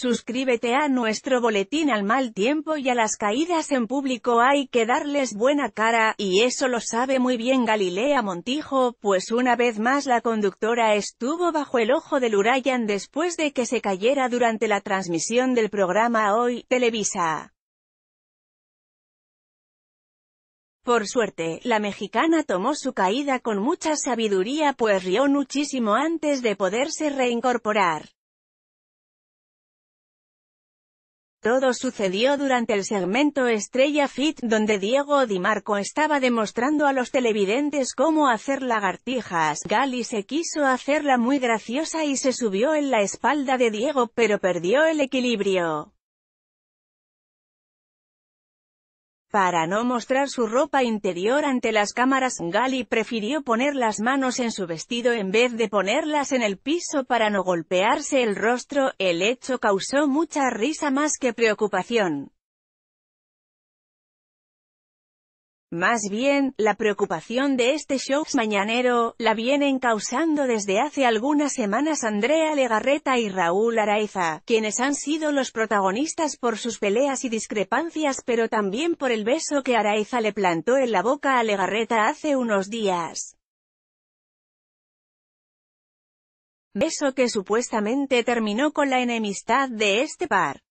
Suscríbete a nuestro boletín al mal tiempo y a las caídas en público hay que darles buena cara, y eso lo sabe muy bien Galilea Montijo, pues una vez más la conductora estuvo bajo el ojo del Urayan después de que se cayera durante la transmisión del programa Hoy, Televisa. Por suerte, la mexicana tomó su caída con mucha sabiduría pues rió muchísimo antes de poderse reincorporar. Todo sucedió durante el segmento Estrella Fit, donde Diego Di Marco estaba demostrando a los televidentes cómo hacer lagartijas. Gali se quiso hacerla muy graciosa y se subió en la espalda de Diego, pero perdió el equilibrio. Para no mostrar su ropa interior ante las cámaras, Gali prefirió poner las manos en su vestido en vez de ponerlas en el piso para no golpearse el rostro, el hecho causó mucha risa más que preocupación. Más bien, la preocupación de este show mañanero, la vienen causando desde hace algunas semanas Andrea Legarreta y Raúl Araiza, quienes han sido los protagonistas por sus peleas y discrepancias pero también por el beso que Araiza le plantó en la boca a Legarreta hace unos días. Beso que supuestamente terminó con la enemistad de este par.